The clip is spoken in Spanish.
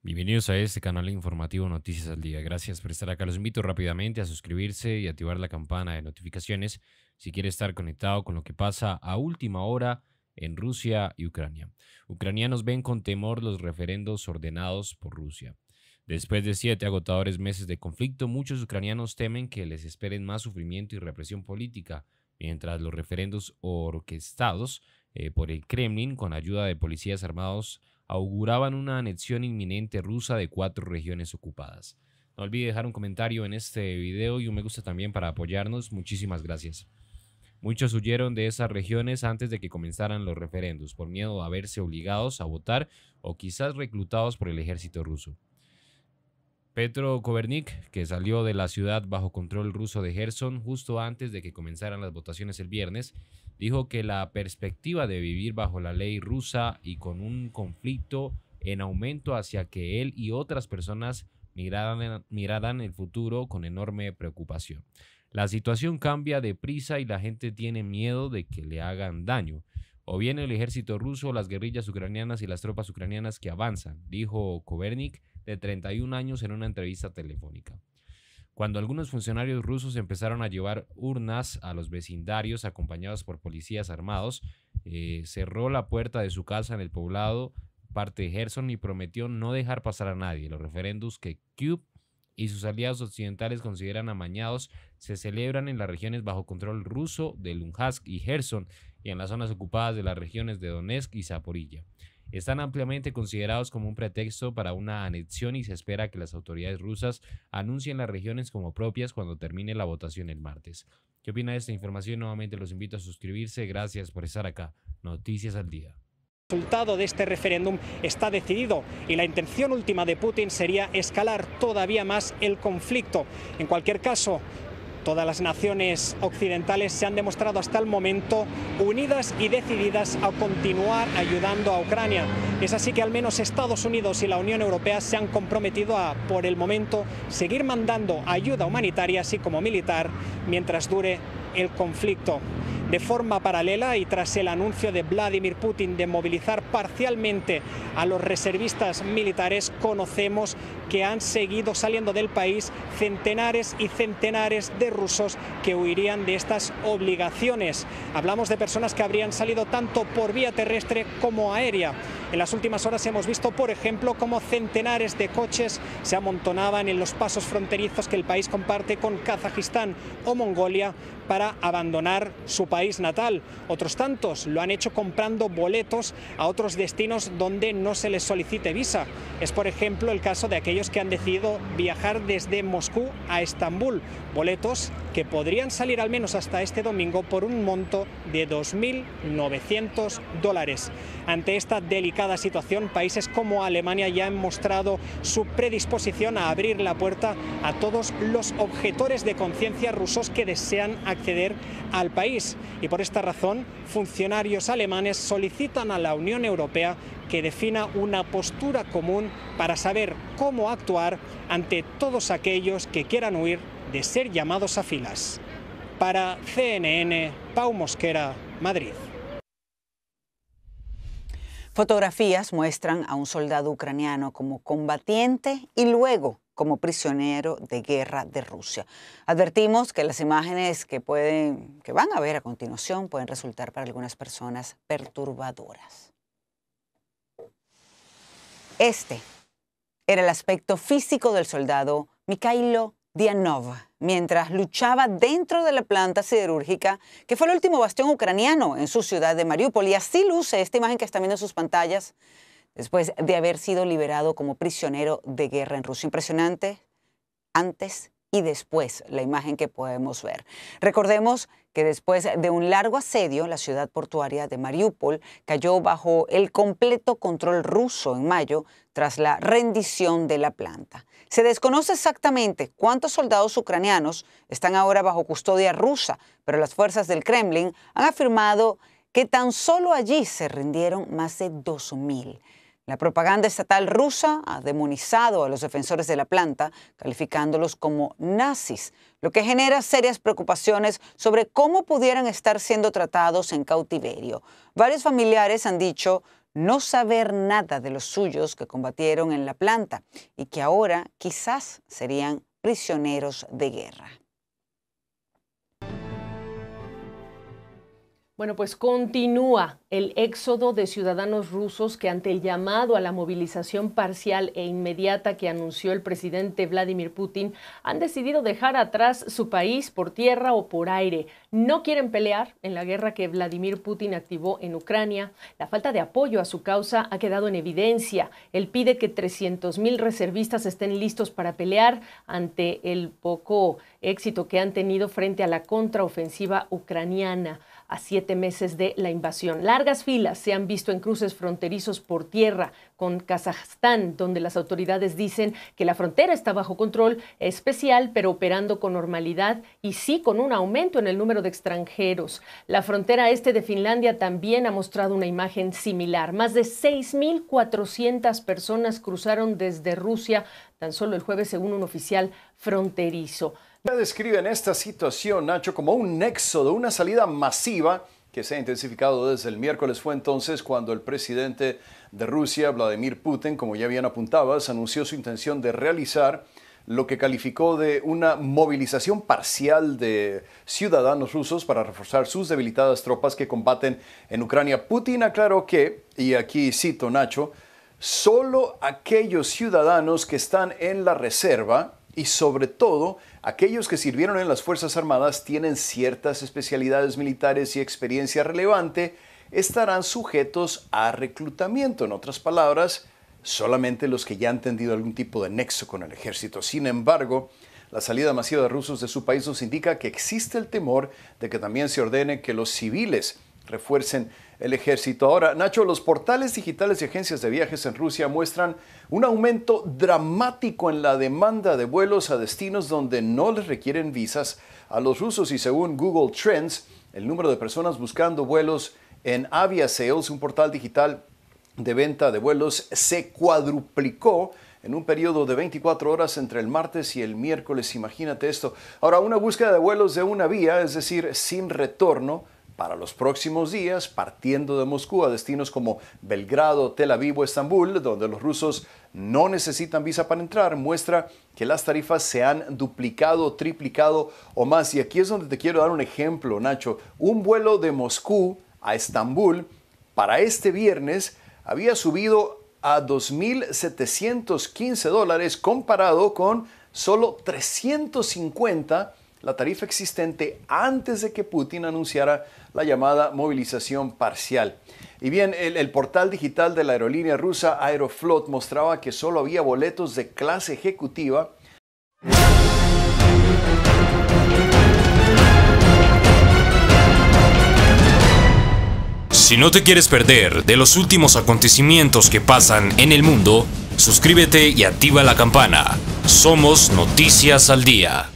Bienvenidos a este canal informativo Noticias al Día. Gracias por estar acá. Los invito rápidamente a suscribirse y activar la campana de notificaciones si quiere estar conectado con lo que pasa a última hora en Rusia y Ucrania. Ucranianos ven con temor los referendos ordenados por Rusia. Después de siete agotadores meses de conflicto, muchos ucranianos temen que les esperen más sufrimiento y represión política, mientras los referendos orquestados eh, por el Kremlin con ayuda de policías armados auguraban una anexión inminente rusa de cuatro regiones ocupadas. No olvide dejar un comentario en este video y un me gusta también para apoyarnos. Muchísimas gracias. Muchos huyeron de esas regiones antes de que comenzaran los referendos por miedo a verse obligados a votar o quizás reclutados por el ejército ruso. Petro Kovernik, que salió de la ciudad bajo control ruso de Gerson justo antes de que comenzaran las votaciones el viernes, dijo que la perspectiva de vivir bajo la ley rusa y con un conflicto en aumento hacia que él y otras personas miraran, el futuro con enorme preocupación. La situación cambia deprisa y la gente tiene miedo de que le hagan daño. O bien el ejército ruso, las guerrillas ucranianas y las tropas ucranianas que avanzan, dijo Kovernik de 31 años en una entrevista telefónica. Cuando algunos funcionarios rusos empezaron a llevar urnas a los vecindarios acompañados por policías armados, eh, cerró la puerta de su casa en el poblado parte de Gerson y prometió no dejar pasar a nadie. Los referendos que Cube y sus aliados occidentales consideran amañados se celebran en las regiones bajo control ruso de Luhansk y Gerson y en las zonas ocupadas de las regiones de Donetsk y Zaporilla están ampliamente considerados como un pretexto para una anexión y se espera que las autoridades rusas anuncien las regiones como propias cuando termine la votación el martes. ¿Qué opina de esta información? Nuevamente los invito a suscribirse. Gracias por estar acá. Noticias al día. El resultado de este referéndum está decidido y la intención última de Putin sería escalar todavía más el conflicto. En cualquier caso, Todas las naciones occidentales se han demostrado hasta el momento unidas y decididas a continuar ayudando a Ucrania. Es así que al menos Estados Unidos y la Unión Europea se han comprometido a, por el momento, seguir mandando ayuda humanitaria así como militar mientras dure el conflicto de forma paralela y tras el anuncio de Vladimir Putin de movilizar parcialmente a los reservistas militares, conocemos que han seguido saliendo del país centenares y centenares de rusos que huirían de estas obligaciones. Hablamos de personas que habrían salido tanto por vía terrestre como aérea. En las últimas horas hemos visto, por ejemplo, cómo centenares de coches se amontonaban en los pasos fronterizos que el país comparte con Kazajistán o Mongolia para abandonar su país natal. Otros tantos lo han hecho comprando boletos a otros destinos donde no se les solicite visa. Es por ejemplo el caso de aquellos que han decidido viajar desde Moscú a Estambul, boletos que podrían salir al menos hasta este domingo por un monto de 2.900 dólares. Ante esta delicada situación, países como Alemania ya han mostrado su predisposición a abrir la puerta a todos los objetores de conciencia rusos que desean acceder al país. Y por esta razón, funcionarios alemanes solicitan a la Unión Europea que defina una postura común para saber cómo actuar ante todos aquellos que quieran huir de ser llamados a filas. Para CNN, Pau Mosquera, Madrid. Fotografías muestran a un soldado ucraniano como combatiente y luego como prisionero de guerra de Rusia. Advertimos que las imágenes que, pueden, que van a ver a continuación pueden resultar para algunas personas perturbadoras. Este era el aspecto físico del soldado Mikhailo Dianov mientras luchaba dentro de la planta siderúrgica, que fue el último bastión ucraniano en su ciudad de Mariupol. Y así luce esta imagen que están viendo en sus pantallas después de haber sido liberado como prisionero de guerra en Rusia. Impresionante antes y después la imagen que podemos ver. Recordemos que después de un largo asedio, la ciudad portuaria de Mariupol cayó bajo el completo control ruso en mayo tras la rendición de la planta. Se desconoce exactamente cuántos soldados ucranianos están ahora bajo custodia rusa, pero las fuerzas del Kremlin han afirmado que tan solo allí se rindieron más de 2.000. La propaganda estatal rusa ha demonizado a los defensores de la planta, calificándolos como nazis, lo que genera serias preocupaciones sobre cómo pudieran estar siendo tratados en cautiverio. Varios familiares han dicho no saber nada de los suyos que combatieron en la planta y que ahora quizás serían prisioneros de guerra. Bueno, pues continúa el éxodo de ciudadanos rusos que ante el llamado a la movilización parcial e inmediata que anunció el presidente Vladimir Putin, han decidido dejar atrás su país por tierra o por aire. No quieren pelear en la guerra que Vladimir Putin activó en Ucrania. La falta de apoyo a su causa ha quedado en evidencia. Él pide que 300.000 reservistas estén listos para pelear ante el poco éxito que han tenido frente a la contraofensiva ucraniana a siete meses de la invasión. Largas filas se han visto en cruces fronterizos por tierra con Kazajstán, donde las autoridades dicen que la frontera está bajo control especial, pero operando con normalidad y sí con un aumento en el número de extranjeros. La frontera este de Finlandia también ha mostrado una imagen similar. Más de 6.400 personas cruzaron desde Rusia tan solo el jueves, según un oficial fronterizo. Ya describen esta situación, Nacho, como un éxodo, una salida masiva que se ha intensificado desde el miércoles fue entonces cuando el presidente de Rusia, Vladimir Putin, como ya bien apuntabas, anunció su intención de realizar lo que calificó de una movilización parcial de ciudadanos rusos para reforzar sus debilitadas tropas que combaten en Ucrania. Putin aclaró que, y aquí cito Nacho, solo aquellos ciudadanos que están en la reserva, y sobre todo aquellos que sirvieron en las Fuerzas Armadas tienen ciertas especialidades militares y experiencia relevante, estarán sujetos a reclutamiento. En otras palabras, solamente los que ya han tenido algún tipo de nexo con el ejército. Sin embargo, la salida masiva de rusos de su país nos indica que existe el temor de que también se ordene que los civiles refuercen el ejército. Ahora, Nacho, los portales digitales y agencias de viajes en Rusia muestran un aumento dramático en la demanda de vuelos a destinos donde no les requieren visas a los rusos y según Google Trends, el número de personas buscando vuelos en Aviasales, un portal digital de venta de vuelos, se cuadruplicó en un periodo de 24 horas entre el martes y el miércoles. Imagínate esto. Ahora, una búsqueda de vuelos de una vía, es decir, sin retorno, para los próximos días, partiendo de Moscú a destinos como Belgrado, Tel Aviv o Estambul, donde los rusos no necesitan visa para entrar, muestra que las tarifas se han duplicado, triplicado o más. Y aquí es donde te quiero dar un ejemplo, Nacho. Un vuelo de Moscú a Estambul para este viernes había subido a 2.715 dólares comparado con solo 350 la tarifa existente antes de que Putin anunciara la llamada movilización parcial. Y bien, el, portal digital de la aerolínea rusa Aeroflot mostraba que solo había boletos de clase ejecutiva. Si no te quieres perder de los últimos acontecimientos que pasan en el mundo, suscríbete y activa la campana. Somos Noticias al Día.